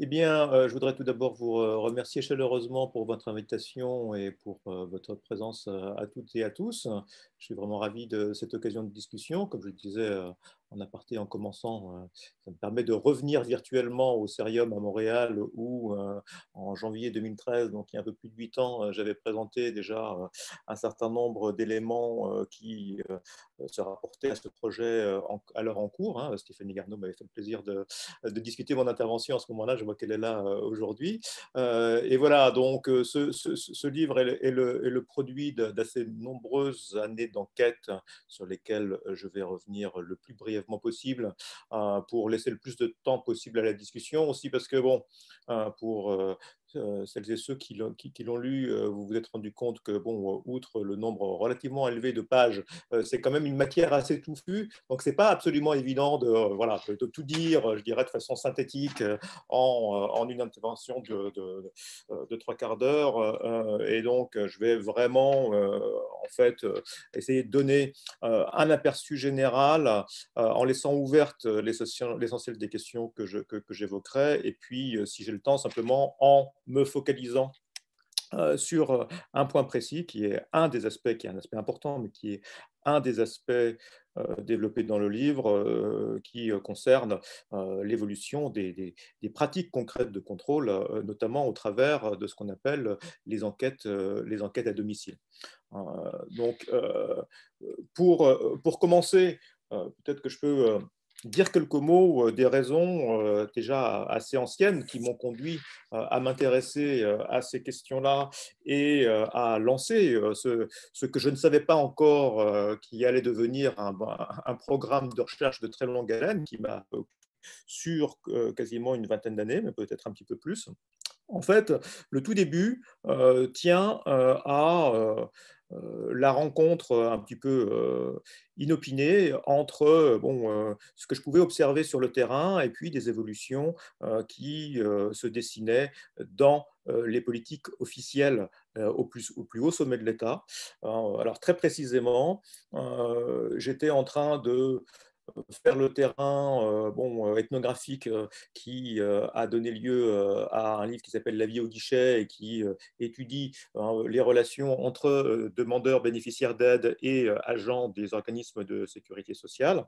Eh bien, euh, je voudrais tout d'abord vous euh, remercier chaleureusement pour votre invitation et pour euh, votre présence à toutes et à tous. Je suis vraiment ravi de cette occasion de discussion. Comme je le disais en aparté en commençant, euh, ça me permet de revenir virtuellement au Serium à Montréal où euh, en janvier 2013, donc il y a un peu plus de 8 ans, euh, j'avais présenté déjà un certain nombre d'éléments qui se rapportaient à ce projet à l'heure en cours. Hein. Stéphanie Garneau m'avait fait le plaisir de, de, discuter mon intervention à ce moment-là, je vois qu'elle est là aujourd'hui. et voilà, donc ce, livre est le, est le produit d'assez nombreuses années d'enquête sur lesquelles je vais revenir le plus brièvement possible euh, pour laisser le plus de temps possible à la discussion. Aussi parce que, bon, euh, pour euh, euh, celles et ceux qui l'ont, lu, euh, vous vous êtes rendu compte que, bon, euh, outre le nombre relativement élevé de pages, c'est quand même une matière assez touffue. Donc, ce n'est pas absolument évident de, voilà, de, tout dire, je dirais, de façon synthétique en, une intervention de, trois quarts d'heure. Et donc, je vais vraiment, en fait, essayer de donner un aperçu général en laissant ouverte l'essentiel des questions que, je, que j'évoquerai. Et puis, si j'ai le temps, simplement en me focalisant euh, sur euh, un point précis qui est un des aspects, qui est un aspect important, mais qui est un des aspects euh, développés dans le livre qui concerne l'évolution des, des, pratiques concrètes de contrôle, notamment au travers de ce qu'on appelle les enquêtes, les enquêtes à domicile. donc, pour, pour commencer, peut-être que je peux dire quelques mots euh, des raisons euh, déjà assez anciennes qui m'ont conduit euh, à m'intéresser à ces questions-là et à lancer ce, que je ne savais pas encore qui allait devenir bah, un, programme de recherche de très longue haleine qui m'a sur quasiment une vingtaine d'années, mais peut-être un petit peu plus. En fait, le tout début tient à euh, la rencontre euh, un petit peu euh, inopinée entre bon, ce que je pouvais observer sur le terrain et puis des évolutions qui se dessinaient dans les politiques officielles au plus, au plus haut sommet de l'État. Alors très précisément, j'étais en train de faire le terrain euh, bon, euh, ethnographique euh, qui a donné lieu à un livre qui s'appelle La vie au guichet et qui étudie hein, les relations entre demandeurs bénéficiaires d'aide et agents des organismes de sécurité sociale.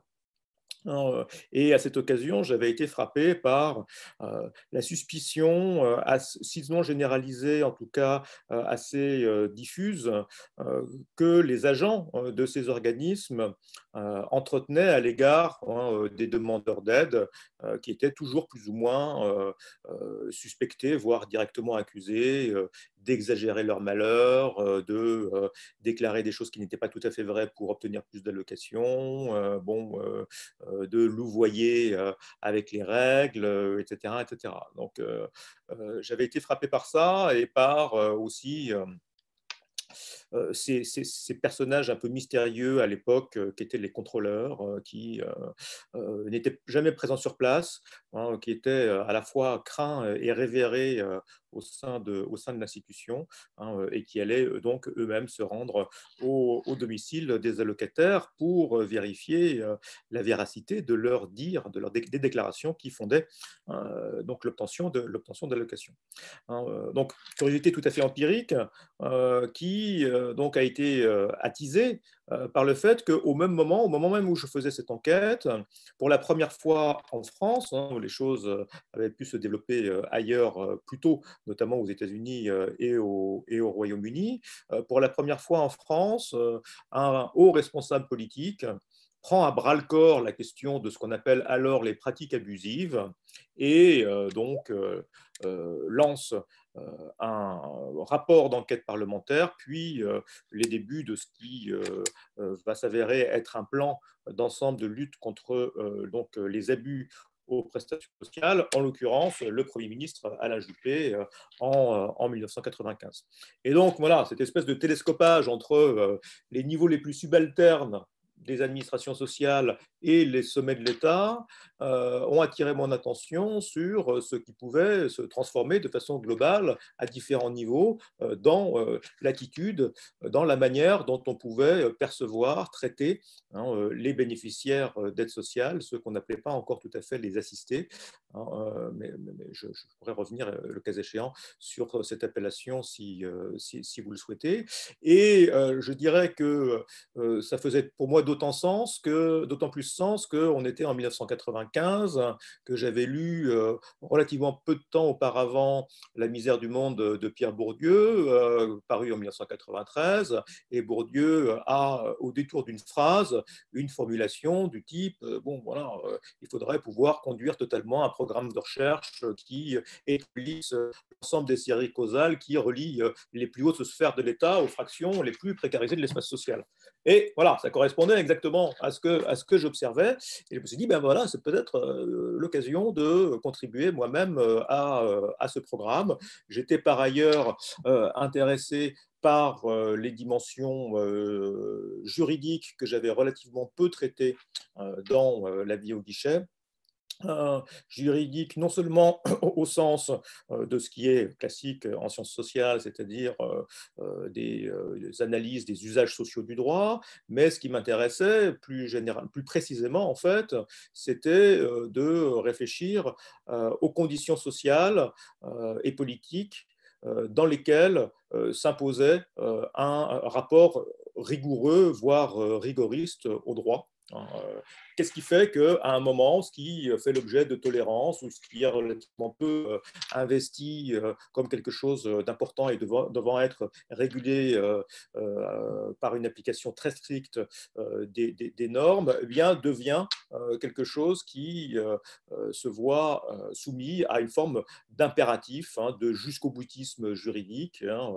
Hein, euh, et à cette occasion, j'avais été frappé par euh, la suspicion euh, sinon généralisée, en tout cas assez diffuse, que les agents de ces organismes entretenaient à l'égard hein, des demandeurs d'aide qui étaient toujours plus ou moins suspectés, voire directement accusés d'exagérer leur malheur, euh, de euh, déclarer des choses qui n'étaient pas tout à fait vraies pour obtenir plus d'allocations, euh, bon, de louvoyer avec les règles, etc. etc. Donc, j'avais été frappé par ça et par aussi... ces, personnages un peu mystérieux à l'époque, qui étaient les contrôleurs, qui n'étaient jamais présents sur place, hein, qui étaient à la fois craints et révérés au sein de, au sein de l'institution hein, euh, et qui allaient euh, donc eux-mêmes se rendre au, domicile des allocataires pour euh, vérifier la véracité de leurs dire de déclarations qui fondaient hein, donc l'obtention de l'obtention hein, donc curiosité tout à fait empirique qui donc a été attisée euh, par le fait qu'au même moment, au moment même où je faisais cette enquête, pour la première fois en France, hein, les choses euh, avaient pu se développer euh, ailleurs plus notamment aux États-Unis et au, et au Royaume-Uni, pour la première fois en France, un haut responsable politique prend à bras le corps la question de ce qu'on appelle alors les pratiques abusives et donc lance euh, un euh, rapport d'enquête parlementaire, puis euh, les débuts de ce qui va s'avérer être un plan d'ensemble de lutte contre donc, les abus aux prestations sociales, en l'occurrence le Premier ministre Alain Juppé en, en, 1995. Et donc voilà, cette espèce de télescopage entre les niveaux les plus subalternes les administrations sociales et les sommets de l'État euh, ont attiré mon attention sur euh, ce qui pouvait se transformer de façon globale à différents niveaux euh, dans l'attitude, dans la manière dont on pouvait percevoir, traiter hein, les bénéficiaires d'aide sociale, ceux qu'on n'appelait pas encore tout à fait les assistés. Hein, mais, je, pourrais revenir le cas échéant sur cette appellation si, si vous le souhaitez. Et je dirais que ça faisait pour moi d'autres d'autant sens que, d'autant plus sens qu'on était en 1995, que j'avais lu euh, relativement peu de temps auparavant La misère du monde de Pierre Bourdieu, euh, paru en 1993, et Bourdieu a, au détour d'une phrase, une formulation du type euh, bon voilà, il faudrait pouvoir conduire totalement un programme de recherche qui établisse l'ensemble des séries causales qui relient les plus hautes sphères de l'État aux fractions les plus précarisées de l'espace social. Et voilà, ça correspondait exactement à ce que, à ce que j'observais. Et je me suis dit, ben voilà, c'est peut-être euh, l'occasion de contribuer moi-même euh, à, euh, à, ce programme. J'étais par ailleurs intéressé par les dimensions juridiques que j'avais relativement peu traitées dans la vie au guichet euh, juridique, non seulement au sens euh, de ce qui est classique euh, en sciences sociales, c'est-à-dire des, analyses des usages sociaux du droit, mais ce qui m'intéressait plus, plus précisément, en fait, c'était de réfléchir aux conditions sociales et politiques dans lesquelles s'imposait un rapport rigoureux, voire rigoriste au droit. Euh, qu'est-ce qui fait qu'à un moment, ce qui euh, fait l'objet de tolérance ou ce qui est relativement peu euh, investi comme quelque chose d'important et devant, être régulé par une application très stricte des, normes, eh bien devient quelque chose qui se voit soumis à une forme d'impératif, hein, de jusqu'au boutisme juridique, hein,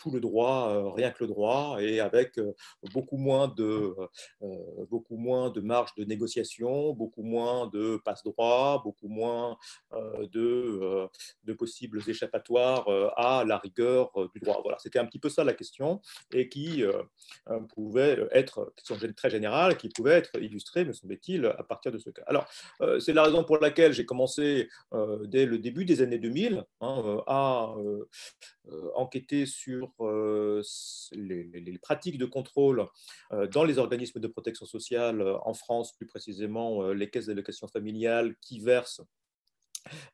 tout le droit, euh, rien que le droit, et avec euh, beaucoup moins de, mmh. euh, beaucoup moins de marge de négociation, beaucoup moins de passe-droit, beaucoup moins de, de possibles échappatoires à la rigueur du droit. Voilà, c'était un petit peu ça la question, et qui pouvait être, très générale, qui pouvait être illustrée, me semble-t-il, à partir de ce cas. Alors, c'est la raison pour laquelle j'ai commencé dès le début des années 2000 hein, à enquêter sur euh, les, pratiques de contrôle euh, dans les organismes de protection sociale euh, en France, plus précisément les caisses d'allocation familiale qui versent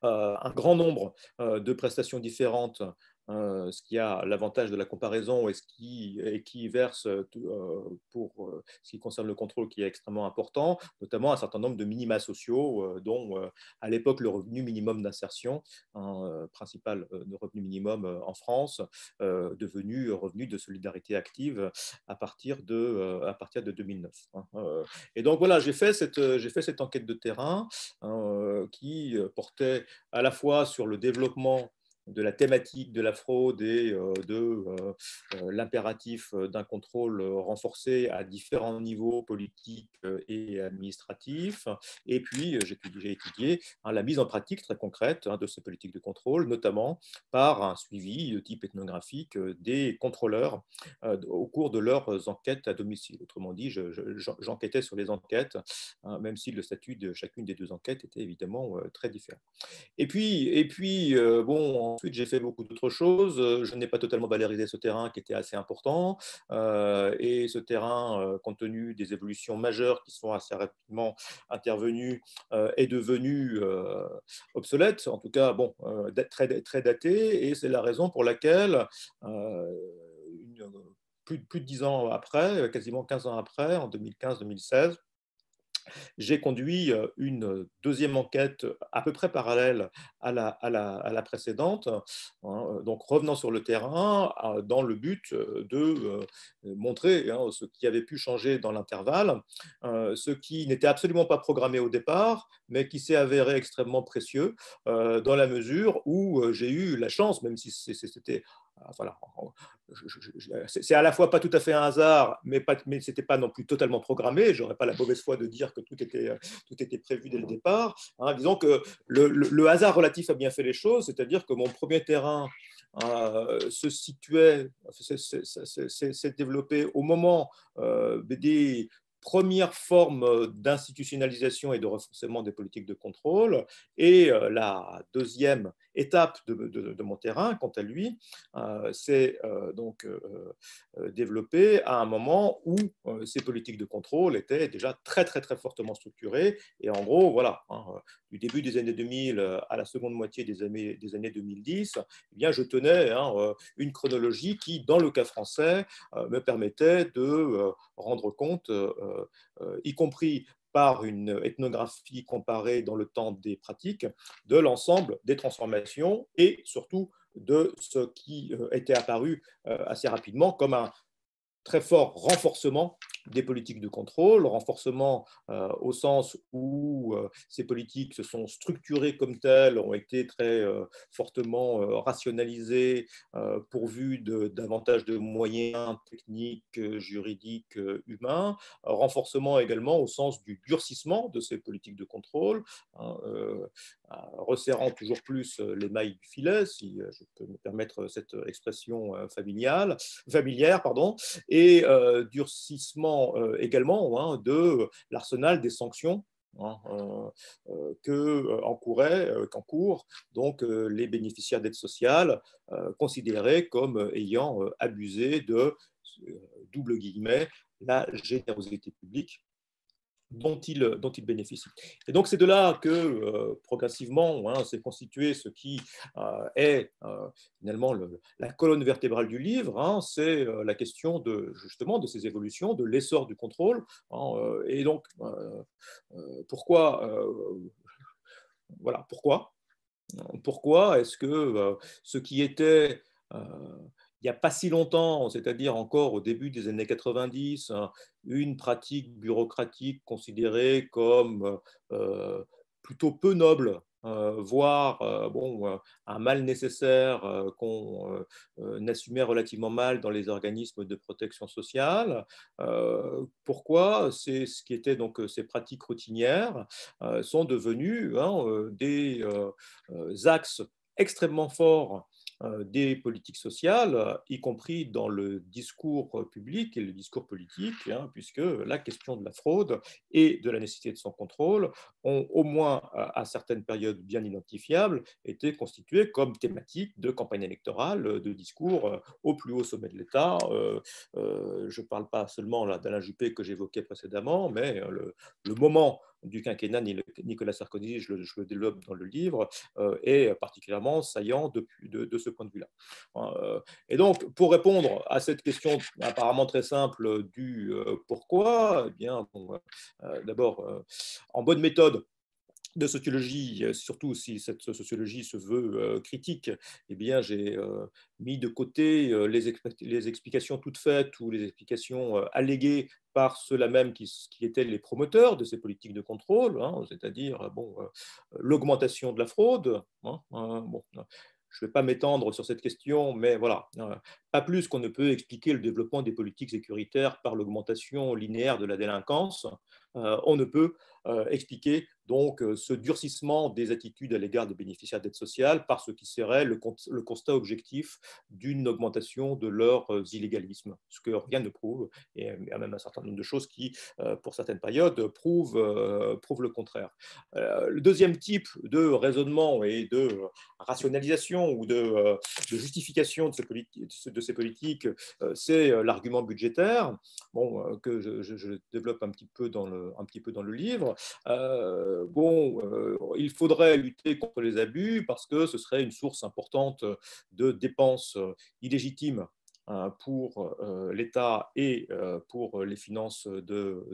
un grand nombre de prestations différentes Hein, ce qui a l'avantage de la comparaison et ce qui, et qui verse euh, euh, pour euh, ce qui concerne le contrôle qui est extrêmement important, notamment un certain nombre de minima sociaux, dont à l'époque le revenu minimum d'insertion, hein, principal principal revenu minimum en France, devenu revenu de solidarité active à partir de, à partir de 2009. Hein, et donc voilà, j'ai fait, cette, j'ai fait cette enquête de terrain qui portait à la fois sur le développement de la thématique de la fraude et euh, de euh, euh, l'impératif d'un contrôle renforcé à différents niveaux politiques et administratifs. Et puis, j'ai étudié hein, la mise en pratique très concrète hein, de ces politiques de contrôle, notamment par un suivi de type ethnographique des contrôleurs au cours de leurs enquêtes à domicile. Autrement dit, j'enquêtais sur les enquêtes, hein, même si le statut de chacune des deux enquêtes était évidemment très différent. Et puis, et puis bon, Ensuite, j'ai fait beaucoup d'autres choses. Euh, je n'ai pas totalement valorisé ce terrain qui était assez important. Euh, et ce terrain, euh, compte tenu des évolutions majeures qui sont assez rapidement intervenues, est devenu obsolète, en tout cas bon, très, très daté. Et c'est la raison pour laquelle... plus, de dix ans après, quasiment 15 ans après, en 2015-2016, j'ai conduit euh, une euh, deuxième enquête euh, à peu près parallèle à la, précédente, hein, donc revenant sur le terrain dans le but de montrer hein, ce qui avait pu changer dans l'intervalle, ce qui n'était absolument pas programmé au départ, mais qui s'est avéré extrêmement précieux dans la mesure où j'ai eu la chance, même si c'était ah, c'est à la fois pas tout à fait un hasard, mais, ce n'était c'était pas non plus totalement programmé. J'aurais pas la mauvaise foi de dire que tout était, euh, prévu dès le départ. Hein. disons que le, hasard relatif a bien fait les choses, c'est-à-dire que mon premier terrain euh, se situait, s'est développé au moment euh, des premières formes d'institutionnalisation et de renforcement des politiques de contrôle, et la deuxième étape de, mon terrain, quant à lui, s'est euh, euh, donc euh, développé à un moment où ces politiques de contrôle étaient déjà très très très fortement structurées et en gros voilà hein, du début des années 2000 à la seconde moitié des années, des années 2010, eh bien je tenais hein, une chronologie qui dans le cas français me permettait de rendre compte, y compris par une ethnographie comparée dans le temps des pratiques de l'ensemble des transformations et surtout de ce qui euh, était apparu euh, assez rapidement comme un très fort renforcement des politiques de contrôle, renforcement euh, au sens où euh, ces politiques se sont structurées comme telles, ont été très euh, fortement rationalisées, pourvues de davantage de moyens techniques, juridiques, humains, renforcement également au sens du durcissement de ces politiques de contrôle, hein, euh, resserrant toujours plus euh, les mailles du filet, si euh, je peux me permettre cette expression familiale, familière, pardon, et durcissement également hein, de l'arsenal des sanctions hein, que qu'encourent donc les bénéficiaires d'aide sociales considérés comme ayant abusé de double guillemets la générosité publique dont il dont Et donc c'est de là que euh, progressivement hein, s'est constitué ce qui euh, est euh, finalement la colonne vertébrale du livre, hein. c'est la question de justement de ces évolutions, de l'essor du contrôle. Hein, et donc pourquoi voilà pourquoi pourquoi est-ce que ce qui était il n'y a pas si longtemps, c'est-à-dire encore au début des années 90, hein, une pratique bureaucratique considérée comme euh, euh, plutôt peu noble, hein, voire euh, bon, un mal nécessaire qu'on assumait relativement mal dans les organismes de protection sociale. pourquoi C'est ce qui était donc ces pratiques routinières sont devenues hein, des axes extrêmement forts euh, des politiques sociales, euh, y compris dans le discours euh, public et le discours politique, hein, puisque la question de la fraude et de la nécessité de son contrôle ont au moins à certaines périodes bien identifiables été constituées comme thématiques de campagne électorale, de discours au plus haut sommet de l'État. je ne parle pas seulement d'Alain Juppé que j'évoquais précédemment, mais le, le moment du quinquennat Nicolas Sarkozy, je le, je développe dans le livre, est euh, particulièrement saillant de, ce point de vue-là. Euh, et donc, pour répondre à cette question apparemment très simple du euh, pourquoi, eh bien, d'abord, en bonne méthode, de sociologie, euh, surtout si cette sociologie se veut euh, critique, eh bien, j'ai euh, mis de côté les, explications toutes faites ou les explications alléguées par ceux-là même qui, étaient les promoteurs de ces politiques de contrôle, hein, c'est-à-dire bon, l'augmentation de la fraude. Hein, hein, bon, je ne vais pas m'étendre sur cette question, mais voilà, pas plus qu'on ne peut expliquer le développement des politiques sécuritaires par l'augmentation linéaire de la délinquance. Euh, on ne peut euh, expliquer donc euh, ce durcissement des attitudes à l'égard des bénéficiaires d'aide sociale par ce qui serait le, constat objectif d'une augmentation de leurs illégalismes, ce que rien ne prouve, et il même un certain nombre de choses qui, pour certaines périodes, prouvent, le contraire. Le deuxième type de raisonnement et de rationalisation ou de, justification de, ces politiques, c'est l'argument budgétaire, bon, que je développe un petit peu dans le un petit peu dans le livre. Euh, bon, euh, il faudrait lutter contre les abus parce que ce serait une source importante de dépenses illégitimes hein, pour euh, l'État et pour les finances de,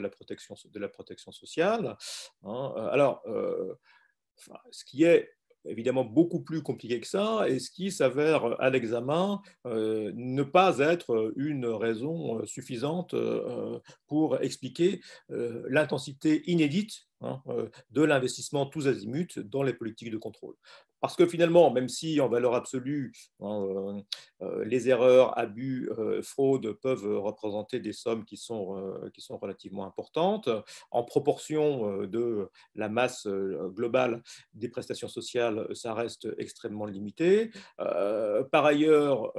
la, protection, de la protection sociale. Hein. Alors, ce qui est évidemment beaucoup plus compliqué que ça et ce qui s'avère euh, à l'examen euh, ne pas être euh, une raison suffisante pour expliquer l'intensité inédite hein, de l'investissement tous azimuts dans les politiques de contrôle. Parce que finalement, même si en valeur absolue, hein, euh, euh, les erreurs, abus, euh, fraudes peuvent représenter des sommes qui sont, qui sont relativement importantes, en proportion de la masse globale des prestations sociales, ça reste extrêmement limité. par ailleurs,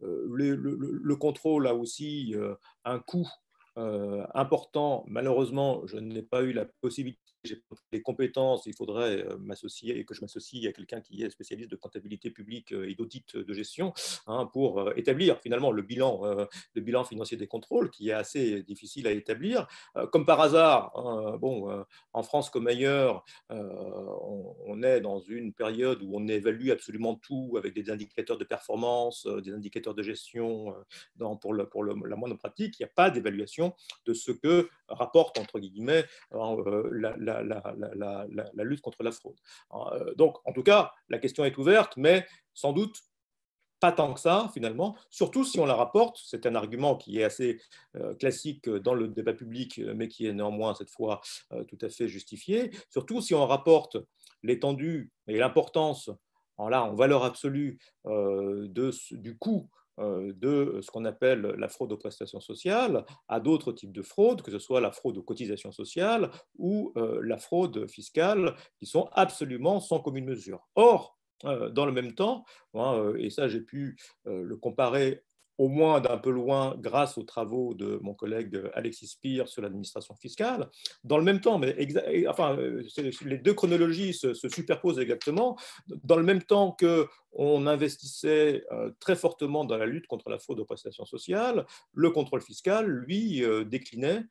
le, contrôle a aussi un coût important. Malheureusement, je n'ai pas eu la possibilité j'ai les compétences, il faudrait euh, m'associer et que je m'associe à quelqu'un qui est spécialiste de comptabilité publique euh, et d'audit de gestion hein, pour euh, établir finalement le bilan, bilan financier des contrôles qui est assez difficile à établir. comme par hasard, hein, bon, en France comme ailleurs, on, est dans une période où on évalue absolument tout avec des indicateurs de performance, des indicateurs de gestion dans, pour, le, pour la moindre pratique. Il n'y a pas d'évaluation de ce que rapporte, entre guillemets, hein, euh, la, lutte contre la fraude. Hein, euh, donc, en tout cas, la question est ouverte, mais sans doute pas tant que ça, finalement, surtout si on la rapporte, c'est un argument qui est assez euh, classique dans le débat public, mais qui est néanmoins, cette fois, tout à fait justifié, surtout si on rapporte l'étendue et l'importance, en en valeur absolue, de, du coût euh, de euh, ce qu'on appelle la fraude aux prestations sociales à d'autres types de fraudes, que ce soit la fraude aux cotisations sociales ou euh, la fraude fiscale, qui sont absolument sans commune mesure. Or, dans le même temps, et ça j'ai pu le comparer au moins d'un peu loin grâce aux travaux de mon collègue euh, Alexis Spire sur l'administration fiscale. Dans le même temps, mais enfin, euh, les deux chronologies se, superposent exactement, dans le même temps que on investissait euh, très fortement dans la lutte contre la fraude aux prestations sociales, le contrôle fiscal, lui, déclinait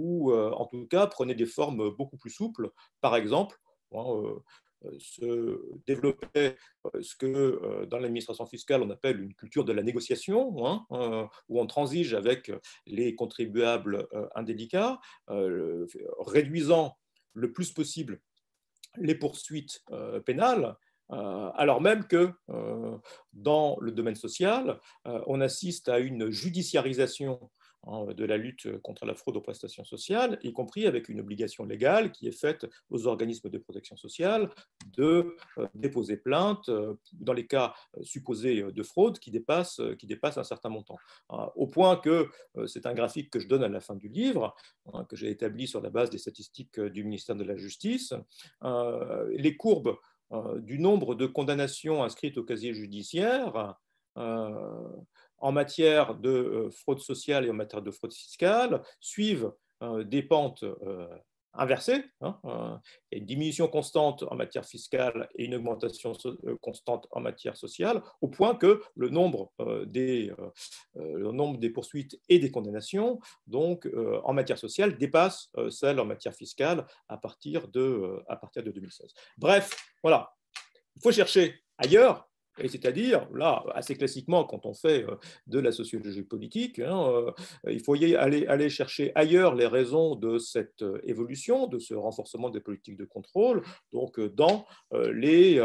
ou en tout cas prenait des formes beaucoup plus souples. Par exemple, euh, se développait euh, ce que euh, dans l'administration fiscale on appelle une culture de la négociation, hein, où on transige avec les contribuables indélicats, réduisant le plus possible les poursuites pénales, alors même que dans le domaine social, on assiste à une judiciarisation Hein, de la lutte contre la fraude aux prestations sociales, y compris avec une obligation légale qui est faite aux organismes de protection sociale de euh, déposer plainte euh, dans les cas euh, supposés de fraude qui dépassent, qui un certain montant. Hein, au point que c'est un graphique que je donne à la fin du livre, hein, que j'ai établi sur la base des statistiques du ministère de la Justice, les courbes du nombre de condamnations inscrites au casier judiciaire en matière de euh, fraude sociale et en matière de fraude fiscale suivent euh, des pentes euh, inversées, hein, une diminution constante en matière fiscale et une augmentation constante en matière sociale, au point que le nombre, des, poursuites et des condamnations donc, en matière sociale dépasse celle en matière fiscale à partir de, à partir de 2016. Bref, voilà, il faut chercher ailleurs et c'est-à-dire, là, assez classiquement, quand on fait euh, de la sociologie politique, hein, euh, il faut y aller, aller chercher ailleurs les raisons de cette euh, évolution, de ce renforcement des politiques de contrôle, donc dans les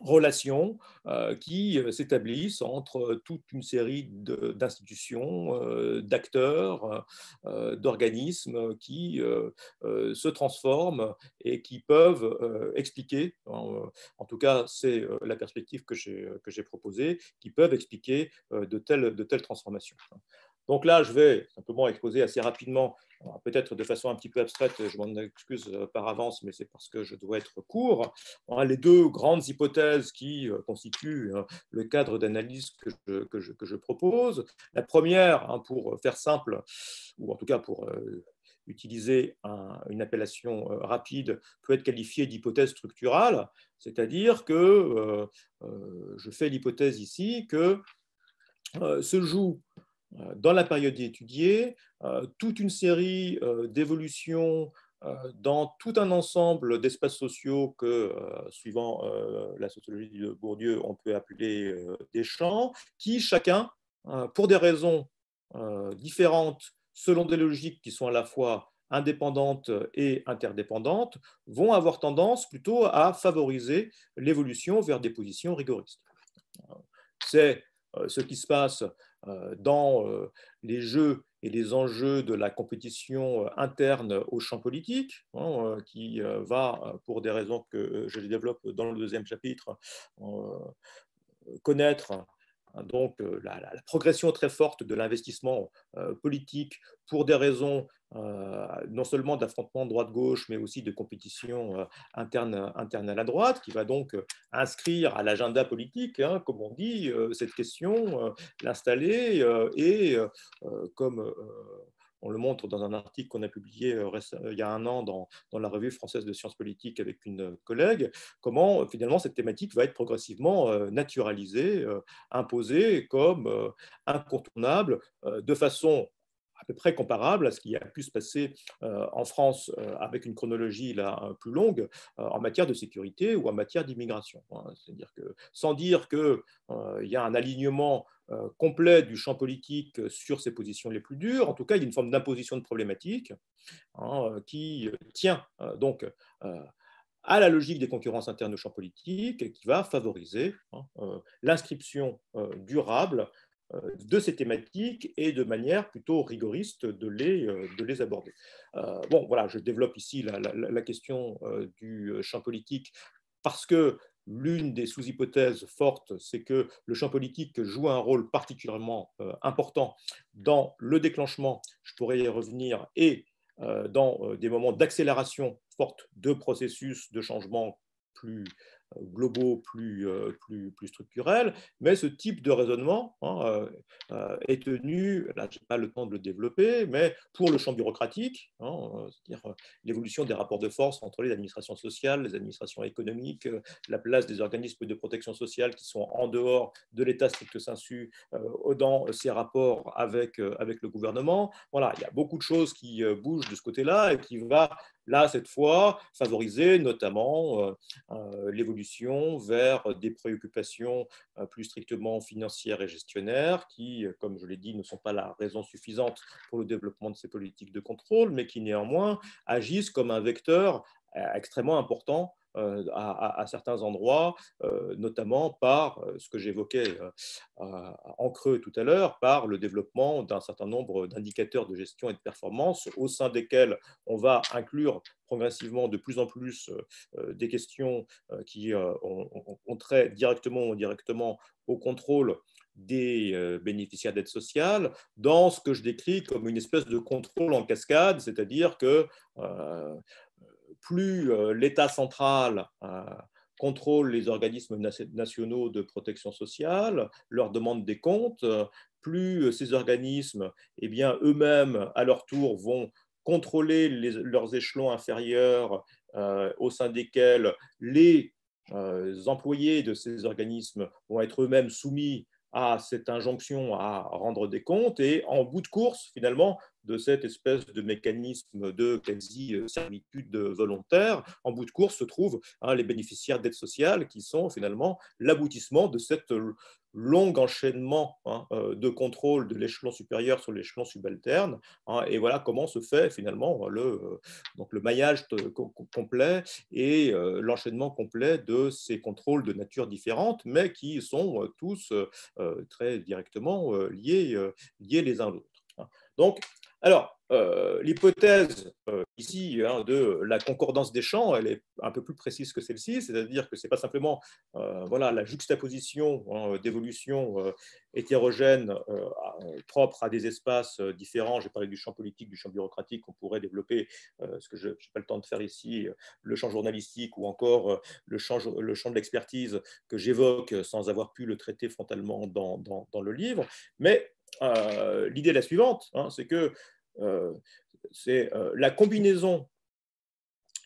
relations euh, qui euh, s'établissent entre euh, toute une série d'institutions, d'acteurs, d'organismes qui se transforment et qui peuvent expliquer, en, tout cas c'est la perspective que j'ai proposée, qui peuvent expliquer de telles transformations. Donc là, je vais simplement exposer assez rapidement peut-être de façon un petit peu abstraite, je m'en excuse euh, par avance, mais c'est parce que je dois être court. Les deux grandes hypothèses qui euh, constituent euh, le cadre d'analyse que je, propose. La première, hein, pour faire simple, ou en tout cas pour utiliser une appellation rapide, peut être qualifiée d'hypothèse structurale, c'est-à-dire que je fais l'hypothèse ici que se joue euh, dans la période étudiée, euh, toute une série euh, d'évolutions dans tout un ensemble d'espaces sociaux que, suivant la sociologie de Bourdieu, on peut appeler des champs, qui chacun, pour des raisons différentes, selon des logiques qui sont à la fois indépendantes et interdépendantes, vont avoir tendance plutôt à favoriser l'évolution vers des positions rigoristes. C'est ce qui se passe euh, dans euh, les jeux et les enjeux de la compétition euh, interne au champ politique, hein, qui va, pour des raisons que je développe dans le deuxième chapitre, connaître Hein, donc euh, la, progression très forte de l'investissement euh, politique pour des raisons euh, non seulement d'affrontement droite-gauche, mais aussi de compétition interne, interne à la droite, qui va donc inscrire à l'agenda politique, hein, comme on dit, cette question, l'installer et, comme on le montre dans un article qu'on a publié euh, euh, il y a un an dans, la revue française de sciences politiques avec une euh, collègue, comment finalement cette thématique va être progressivement naturalisée, imposée comme incontournable de façon à peu près comparable à ce qui a pu se passer en France avec une chronologie plus longue en matière de sécurité ou en matière d'immigration. Hein. C'est-à-dire que sans dire qu'il il y a un alignement euh, complet du champ politique sur ses positions les plus dures. En tout cas, il y a une forme d'imposition de problématique hein, euh, qui tient euh, donc à la logique des concurrences internes au champ politique et qui va favoriser hein, l'inscription durable de ces thématiques et de manière plutôt rigoriste de les, de les aborder. bon, voilà, je développe ici la, question du champ politique parce que L'une des sous-hypothèses fortes, c'est que le champ politique joue un rôle particulièrement euh, important dans le déclenchement, je pourrais y revenir, et euh, dans euh, des moments d'accélération forte de processus de changement plus globaux plus, euh, plus, plus structurels, mais ce type de raisonnement hein, euh, euh, est tenu, là je n'ai pas le temps de le développer, mais pour le champ bureaucratique, hein, c'est-à-dire l'évolution des rapports de force entre les administrations sociales, les administrations économiques, la place des organismes de protection sociale qui sont en dehors de l'État strict sensu dans ces rapports avec, avec le gouvernement. Voilà, il y a beaucoup de choses qui bougent de ce côté-là et qui va Là, cette fois, favoriser notamment euh, euh, l'évolution vers des préoccupations euh, plus strictement financières et gestionnaires, qui, comme je l'ai dit, ne sont pas la raison suffisante pour le développement de ces politiques de contrôle, mais qui néanmoins agissent comme un vecteur extrêmement important euh, à, certains endroits, euh, notamment par euh, ce que j'évoquais en creux tout à l'heure, par le développement d'un certain nombre d'indicateurs de gestion et de performance au sein desquels on va inclure progressivement de plus en plus des questions qui ont, trait directement ou indirectement au contrôle des bénéficiaires d'aide sociale dans ce que je décris comme une espèce de contrôle en cascade, c'est-à-dire que plus euh, l'État central euh, contrôle les organismes nationaux de protection sociale, leur demande des comptes, euh, plus ces organismes, eh bien, eux-mêmes, à leur tour, vont contrôler leurs échelons inférieurs au sein desquels les employés de ces organismes vont être eux-mêmes soumis à cette injonction à rendre des comptes et en bout de course, finalement, de cette espèce de mécanisme de quasi-servitude volontaire. En bout de course se trouvent hein, les bénéficiaires d'aide sociale qui sont finalement l'aboutissement de cette long enchaînement hein, euh, de contrôle de l'échelon supérieur sur l'échelon subalterne. Hein, et voilà comment se fait finalement le, euh, donc le maillage complet et euh, l'enchaînement complet de ces contrôles de nature différente, mais qui sont tous très directement liés, liés les uns aux autres. Donc, alors, euh, l'hypothèse euh, ici hein, de la concordance des champs, elle est un peu plus précise que celle-ci, c'est-à-dire que ce n'est pas simplement euh, voilà, la juxtaposition hein, d'évolutions hétérogènes propres à des espaces différents. J'ai parlé du champ politique, du champ bureaucratique, on pourrait développer ce que je n'ai pas le temps de faire ici, le champ journalistique ou encore le, champ, le champ de l'expertise que j'évoque sans avoir pu le traiter frontalement dans, dans, le livre. Mais l'idée est la suivante, hein, c'est que euh, c'est euh, la combinaison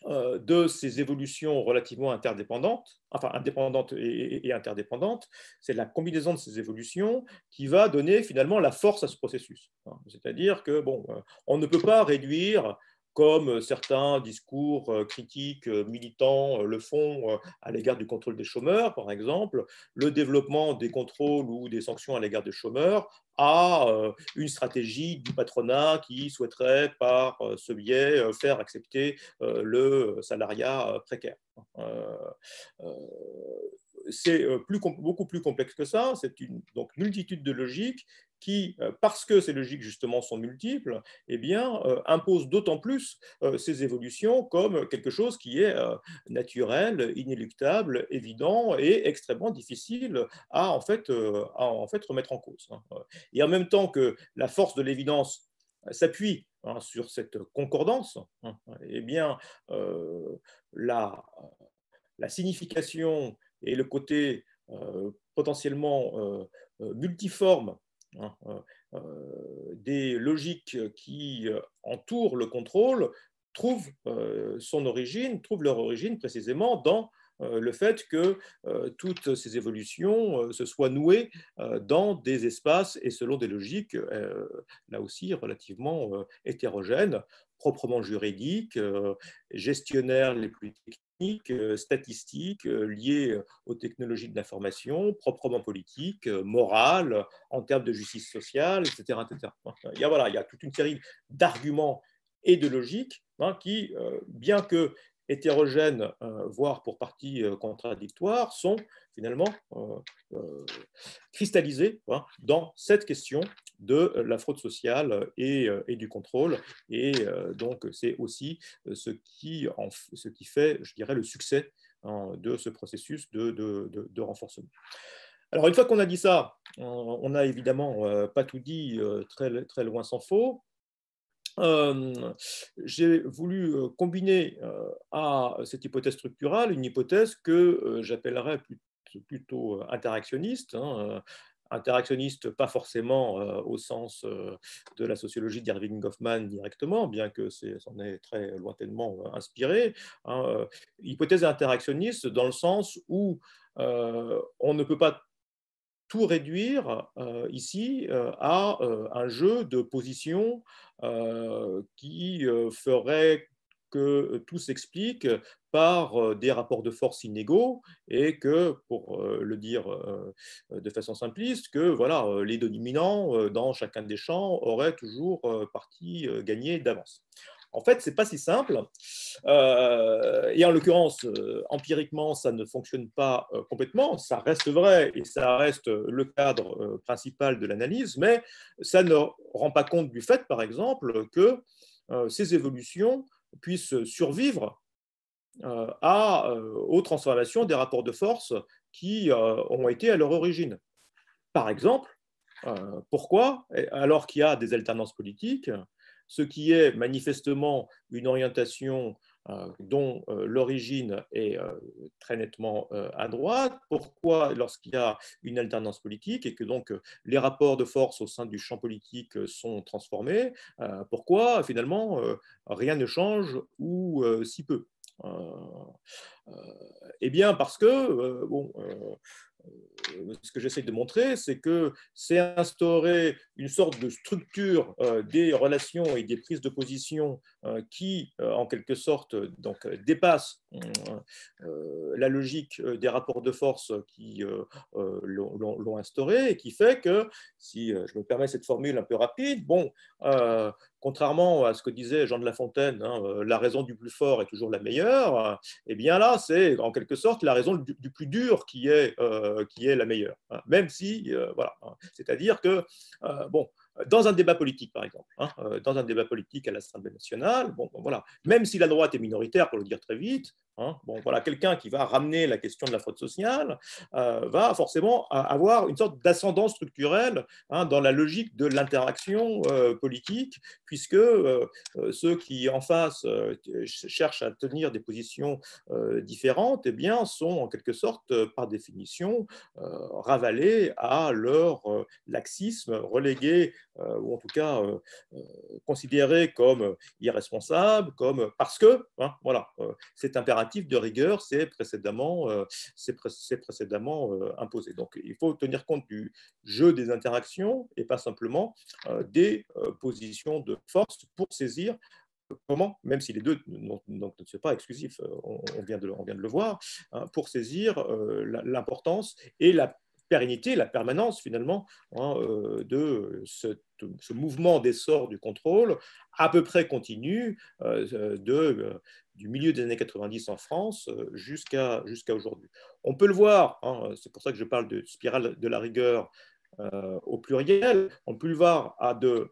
euh, de ces évolutions relativement interdépendantes, enfin indépendantes et, interdépendantes, c'est la combinaison de ces évolutions qui va donner finalement la force à ce processus. C'est-à-dire que bon, on ne peut pas réduire comme euh, certains discours euh, critiques euh, militants le font à l'égard du contrôle des chômeurs, par exemple, le développement des contrôles ou des sanctions à l'égard des chômeurs a une stratégie du patronat qui souhaiterait par ce biais faire accepter le salariat précaire. C'est plus, beaucoup plus complexe que ça, c'est une multitude de logiques qui, euh, parce que ces logiques justement sont multiples, et eh bien, euh, imposent d'autant plus euh, ces évolutions comme quelque chose qui est naturel, inéluctable, évident et extrêmement difficile à en fait, à en fait remettre en cause. Hein. Et en même temps que la force de l'évidence s'appuie hein, sur cette concordance, hein, eh bien, la, la, signification et le côté potentiellement multiforme Hein, euh, euh, des logiques qui euh, entourent le contrôle trouvent son origine, trouvent leur origine précisément dans le fait que toutes ces évolutions se soient nouées dans des espaces et selon des logiques, là aussi relativement hétérogènes, proprement juridiques, gestionnaires les plus euh, statistiques euh, liées euh, aux technologies de l'information, proprement politiques, morales, en termes de justice sociale, etc. etc. Il, y a, voilà, il y a toute une série d'arguments et de logiques hein, qui, bien que hétérogènes, voire pour partie contradictoires, sont finalement euh, euh, cristallisé hein, dans cette question de la fraude sociale et, euh, du contrôle. Et donc, c'est aussi ce qui, en, ce qui fait, je dirais, le succès hein, de ce processus de, de, renforcement. Alors, une fois qu'on a dit ça, on n'a évidemment pas tout dit, très, très loin sans faux. j'ai voulu combiner à cette hypothèse structurelle une hypothèse que j'appellerais plutôt euh, interactionniste, hein, euh, interactionniste, pas forcément euh, au sens de la sociologie d'Irving Goffman directement, bien que c'en est, est, très lointainement inspiré. Hein, hypothèse interactionniste dans le sens où on ne peut pas tout réduire ici à un jeu de positions qui ferait que tout s'explique par euh, des rapports de force inégaux et que, pour euh, le dire euh, de façon simpliste, que voilà, les dominants dans chacun des champs auraient toujours parti gagné d'avance. En fait, ce n'est pas si simple. et en l'occurrence, empiriquement, ça ne fonctionne pas complètement. Ça reste vrai et ça reste le cadre principal de l'analyse, mais ça ne rend pas compte du fait, par exemple, que ces évolutions puissent survivre euh, à, euh, aux transformations des rapports de force qui euh, ont été à leur origine. Par exemple, pourquoi, alors qu'il y a des alternances politiques, ce qui est manifestement une orientation dont l'origine est très nettement à droite. Pourquoi, lorsqu'il y a une alternance politique et que donc les rapports de force au sein du champ politique sont transformés, pourquoi finalement rien ne change ou si peu euh, euh, eh bien, parce que, euh, bon, ce que j'essaie de montrer, c'est que c'est instaurer une sorte de structure des relations et des prises de position Hein, qui, euh, en quelque sorte, euh, donc, euh, dépasse la logique des rapports de force qui l'ont instauré et qui fait que, si je me permets cette formule un peu rapide, bon, contrairement à ce que disait Jean de La Fontaine, hein, la raison du plus fort est toujours la meilleure, et eh bien là, c'est en quelque sorte la raison du, plus dur qui est, qui est la meilleure, hein, même si, voilà, c'est-à-dire que, bon, dans un débat politique, par exemple, hein, euh, dans un débat politique à l'Assemblée nationale, bon, ben voilà, même si la droite est minoritaire, pour le dire très vite, hein, bon, voilà, quelqu'un qui va ramener la question de la fraude sociale euh, va forcément avoir une sorte d'ascendance structurelle hein, dans la logique de l'interaction euh, politique, puisque ceux qui en face cherchent à tenir des positions différentes, eh bien, sont en quelque sorte, par définition, ravalés à leur laxisme, relégués euh, ou en tout cas euh, euh, considéré comme irresponsable, comme parce que, hein, voilà, cet impératif de rigueur s'est précédemment, c'est précédemment imposé. Donc il faut tenir compte du jeu des interactions et pas simplement des positions de force pour saisir comment, même si les deux donc, ne sont pas exclusifs, on, vient de, on vient de le voir, hein, pour saisir l'importance et la pérennité, la permanence finalement hein, euh, de ce, mouvement d'essor du contrôle à peu près continu euh, euh, du milieu des années 90 en France jusqu'à jusqu'à aujourd'hui. On peut le voir, hein, c'est pour ça que je parle de spirale de la rigueur au pluriel, on peut le voir à de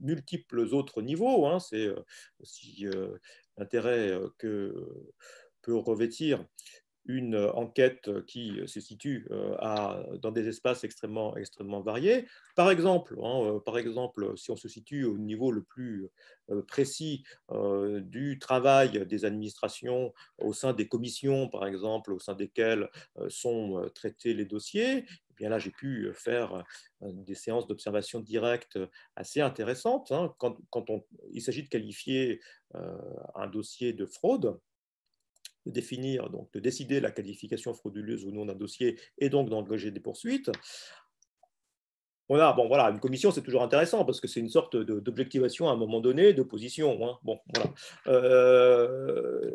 multiples autres niveaux, hein, c'est aussi l'intérêt que peut revêtir une euh, enquête euh, qui euh, se situe dans des espaces extrêmement, extrêmement variés. Par exemple, hein, par exemple, si on se situe au niveau le plus précis du travail des administrations au sein des commissions, par exemple, au sein desquelles sont traités les dossiers, eh bien là, j'ai pu faire des séances d'observation directe assez intéressantes. Hein. quand, il s'agit de qualifier un dossier de fraude, de définir, donc de décider la qualification frauduleuse ou non d'un dossier et donc d'engager des poursuites. bon, voilà, une commission, c'est toujours intéressant parce que c'est une sorte d'objectivation à un moment donné, de position. Hein. Bon, voilà. Euh,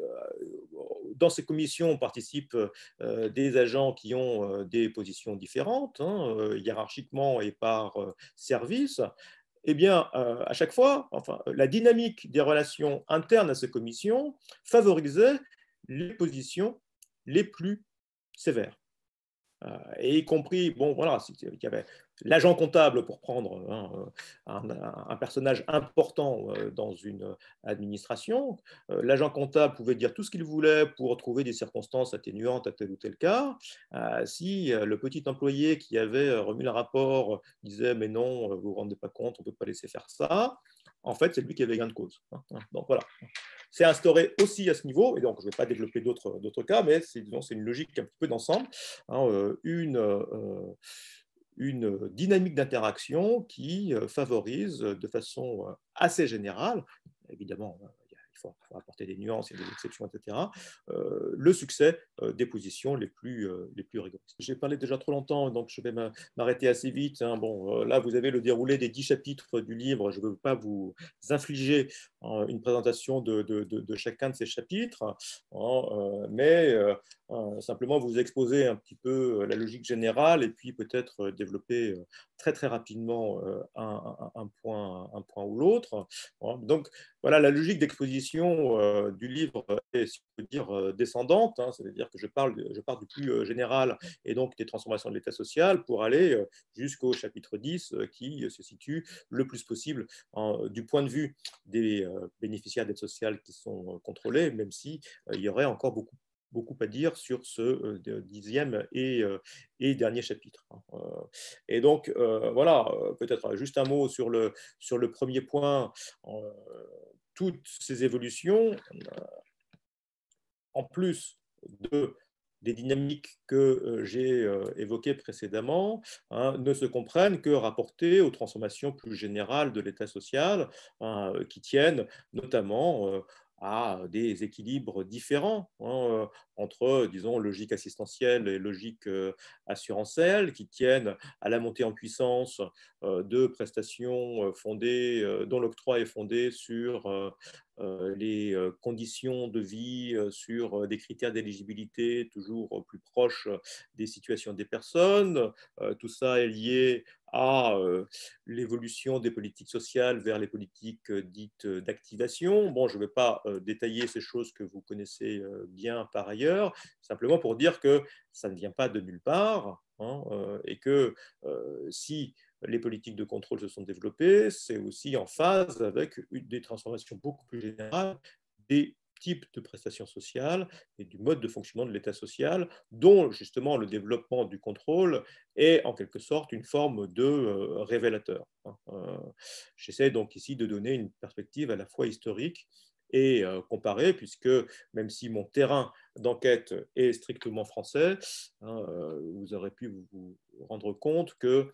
dans ces commissions participent euh, des agents qui ont euh, des positions différentes, hein, euh, hiérarchiquement et par service. Eh bien, à chaque fois, enfin, la dynamique des relations internes à ces commissions favorisait les positions les plus sévères. Euh, et y compris, bon, voilà, il y avait l'agent comptable pour prendre hein, euh, un, un, personnage important euh, dans une administration. L'agent comptable pouvait dire tout ce qu'il voulait pour trouver des circonstances atténuantes à tel ou tel cas. Si le petit employé qui avait remis le rapport disait mais non, vous ne vous rendez pas compte, on ne peut pas laisser faire ça, en fait, c'est lui qui est gain de cause. Donc voilà. C'est instauré aussi à ce niveau, et donc je ne vais pas développer d'autres cas, mais c'est une logique un petit peu d'ensemble, hein, euh, euh, une dynamique d'interaction qui euh, favorise de façon assez générale, évidemment il faut, apporter des nuances et des exceptions, etc. Euh, le succès euh, des positions les plus, euh, les plus J'ai parlé déjà trop longtemps, donc je vais m'arrêter assez vite. Hein. Bon, là, vous avez le déroulé des dix chapitres du livre. Je ne veux pas vous infliger une présentation de, chacun de ces chapitres, hein, mais euh, simplement, vous exposer un petit peu euh, la logique générale et puis peut-être euh, développer très très rapidement un, point, un point ou l'autre. Donc voilà, la logique d'exposition du livre est, dire, descendante, hein. c'est-à-dire que je, parle, je du plus général et donc des transformations de l'état social pour aller jusqu'au chapitre 10 qui se situe le plus possible du point de vue des bénéficiaires d'aide sociale qui sont contrôlés, même s'il si, il y aurait encore beaucoup beaucoup à dire sur ce euh, dixième et, euh, et dernier chapitre. Hein. Euh, et donc, voilà, peut-être hein, juste un mot sur le, sur le premier point. Toutes ces évolutions, en plus de des dynamiques que j'ai évoquées précédemment hein, ne se comprennent que rapportées aux transformations plus générales de l'état social qui tiennent notamment à des équilibres différents hein, euh, entre, disons, logique assistentielle et logique euh, assurancelle qui tiennent à la montée en puissance euh, de prestations fondées, dont l'octroi est fondé sur les conditions de vie, sur des critères d'éligibilité toujours plus proches des situations des personnes. Tout ça est lié à l'évolution des politiques sociales vers les politiques dites d'activation. Bon, je ne vais pas détailler ces choses que vous connaissez bien par ailleurs, simplement pour dire que ça ne vient pas de nulle part hein, et que si les politiques de contrôle se sont développées, c'est aussi en phase avec des transformations beaucoup plus générales des type de prestations sociales et du mode de fonctionnement de l'État social, dont justement le développement du contrôle est en quelque sorte une forme de euh, révélateur. Hein. Euh, j'essaie donc ici de donner une perspective à la fois historique et euh, comparée, puisque même si mon terrain d'enquête est strictement français, hein, vous aurez pu vous rendre compte que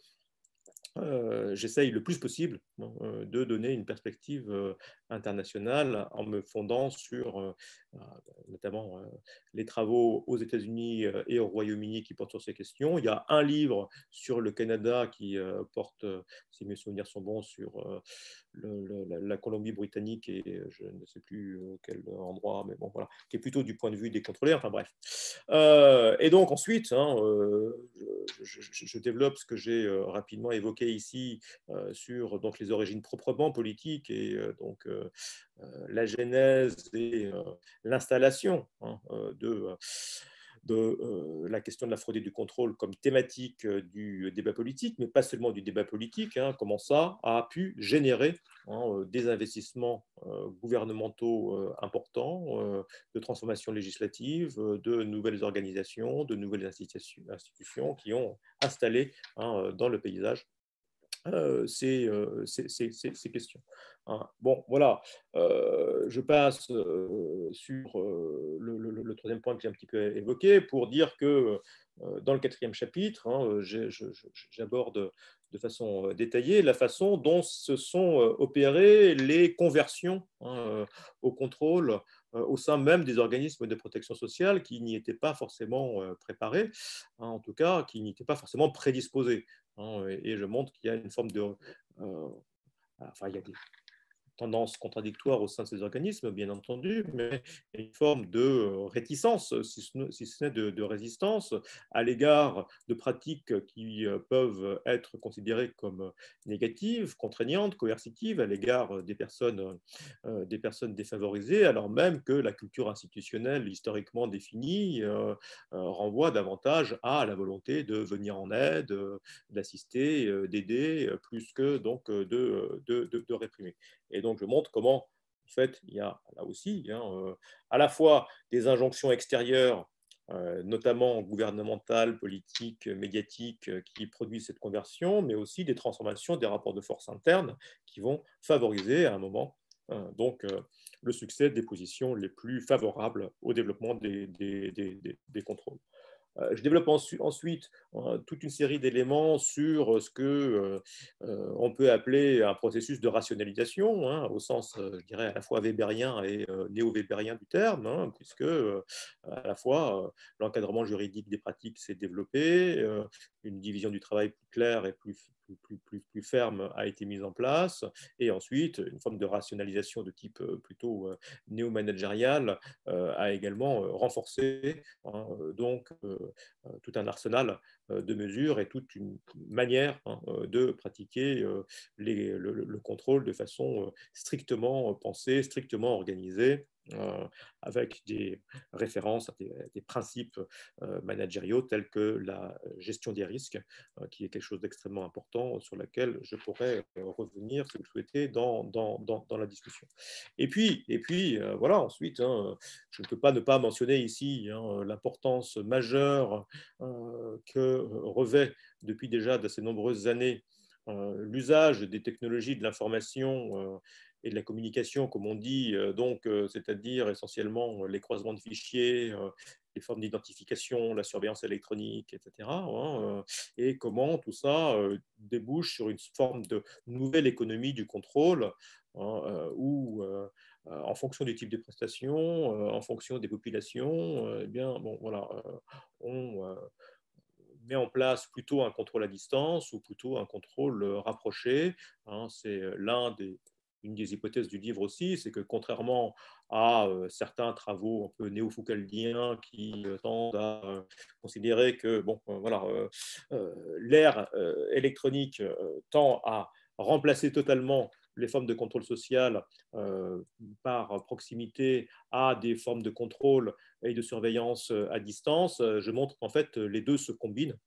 euh, j'essaye le plus possible euh, de donner une perspective euh, internationale en me fondant sur bah, notamment les travaux aux États-Unis et au Royaume-Uni qui portent sur ces questions. Il y a un livre sur le Canada qui porte, si mes souvenirs sont bons, sur la, Colombie-Britannique et je ne sais plus quel endroit, mais bon, voilà, qui est plutôt du point de vue des contrôleurs, enfin bref. et donc ensuite, hein, je, développe ce que j'ai rapidement évoqué ici euh, sur donc, les origines proprement politiques et euh, donc euh, la genèse et l'installation hein, de de la question de la fraude et du contrôle comme thématique du débat politique, mais pas seulement du débat politique, hein, comment ça a pu générer hein, des investissements gouvernementaux importants, de transformation législatives, de nouvelles organisations, de nouvelles institutions, institutions qui ont installé dans le paysage euh, euh, ces, questions. Hein. Bon, voilà, euh, je passe sur le, troisième point que j'ai un petit peu évoqué pour dire que dans le quatrième chapitre, hein, j'aborde de façon détaillée la façon dont se sont opérées les conversions hein, au contrôle au sein même des organismes de protection sociale qui n'y étaient pas forcément préparés, en tout cas qui n'y étaient pas forcément prédisposés. Hein, et je montre qu'il y a une forme de... Euh, enfin, il y a tendance contradictoires au sein de ces organismes, bien entendu, mais une forme de euh, réticence, si ce n'est de, résistance, à l'égard de pratiques qui euh, peuvent être considérées comme négatives, contraignantes, coercitives, à l'égard des personnes, euh, des personnes défavorisées, alors même que la culture institutionnelle historiquement définie renvoie davantage à la volonté de venir en aide, d'assister, d'aider, plus que donc de, de, de réprimer. Et donc, je montre comment, en fait, il y a là aussi eh euh, à la fois des injonctions extérieures, euh, notamment gouvernementales, politiques, médiatiques, euh, qui produisent cette conversion, mais aussi des transformations des rapports de force internes qui vont favoriser à un moment donc le succès des positions les plus favorables au développement des contrôles. Euh, je développe ensuite euh, toute une série d'éléments sur euh, ce que on peut appeler un processus de rationalisation, hein, au sens, je dirais, à la fois weberien et néo-weberien du terme, hein, puisque à la fois l'encadrement juridique des pratiques s'est développé, une division du travail plus claire et plus, plus, plus, ferme a été mise en place, et ensuite une forme de rationalisation de type euh, plutôt euh, néo-managérial euh, a également renforcé hein, donc tout un arsenal de mesures et toute une manière hein, de pratiquer le, contrôle de façon strictement pensée, strictement organisée euh, avec des références à des, principes euh, managériaux tels que la gestion des risques, euh, qui est quelque chose d'extrêmement important sur laquelle je pourrais revenir, si vous le souhaitez, dans, dans, dans, la discussion. Et puis, et puis voilà, ensuite, hein, je ne peux pas ne pas mentionner ici hein, l'importance majeure que revêt depuis déjà ces nombreuses années l'usage des technologies de l'information et de la communication, comme on dit, euh, donc, euh, c'est-à-dire essentiellement euh, les croisements de fichiers, les formes d'identification, la surveillance électronique, etc. Hein, et comment tout ça débouche sur une forme de nouvelle économie du contrôle hein, où, en fonction du type de prestations, en fonction des populations, eh bien, bon, voilà, on met en place plutôt un contrôle à distance ou plutôt un contrôle rapproché. Hein, c'est l'un des une des hypothèses du livre aussi, c'est que contrairement à euh, certains travaux un peu néo qui euh, tendent à euh, considérer que bon, voilà, l'ère électronique tend à remplacer totalement les formes de contrôle social par proximité à des formes de contrôle et de surveillance à distance, je montre qu'en fait les deux se combinent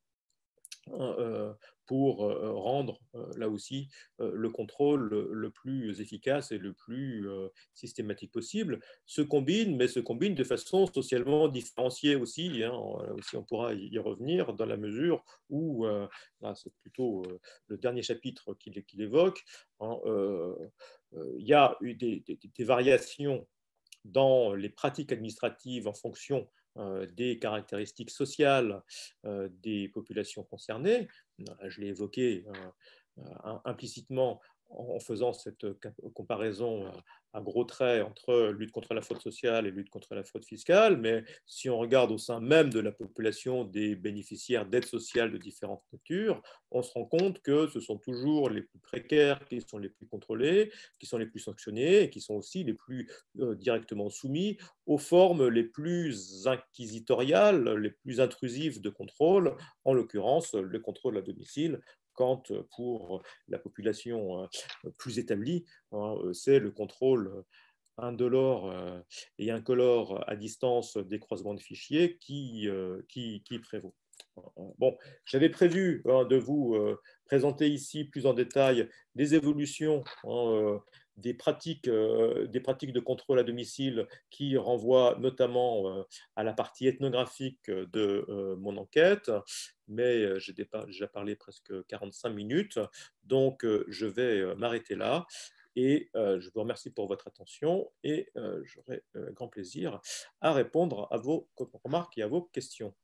Hein, euh, pour euh, rendre euh, là aussi le contrôle le plus efficace et le plus systématique possible, se combinent, mais se combinent de façon socialement différenciée aussi. Hein. Là aussi on pourra y revenir dans la mesure où, c'est plutôt le dernier chapitre qu'il évoque, hein, il y a eu des, des variations dans les pratiques administratives en fonction euh, des caractéristiques sociales euh, des populations concernées. Euh, je l'ai évoqué implicitement en faisant cette euh, euh, comparaison à ah euh, gros traits entre lutte contre la fraude sociale et lutte contre la fraude fiscale, mais si on regarde au sein même de la population des bénéficiaires d'aides sociales de différentes natures, on se rend compte que ce sont toujours les plus précaires qui sont les plus contrôlés, qui sont les plus sanctionnés et qui sont aussi les plus directement soumis aux formes les plus inquisitoriales, les plus intrusives de contrôle, en l'occurrence le contrôle à domicile pour la population hein, plus établie, hein, euh, c'est le contrôle euh, indolore euh, et incolore à distance des croisements de fichiers qui, prévaut. Bon, j'avais prévu hein, de vous présenter ici plus en détail les évolutions des pratiques, euh, des pratiques de contrôle à domicile qui renvoient notamment euh, à la partie ethnographique de euh, mon enquête, mais j'ai déjà parlé presque 45 minutes, donc je vais m'arrêter là. Et je vous remercie pour votre attention et j'aurai grand plaisir à répondre à vos remarques et à vos questions.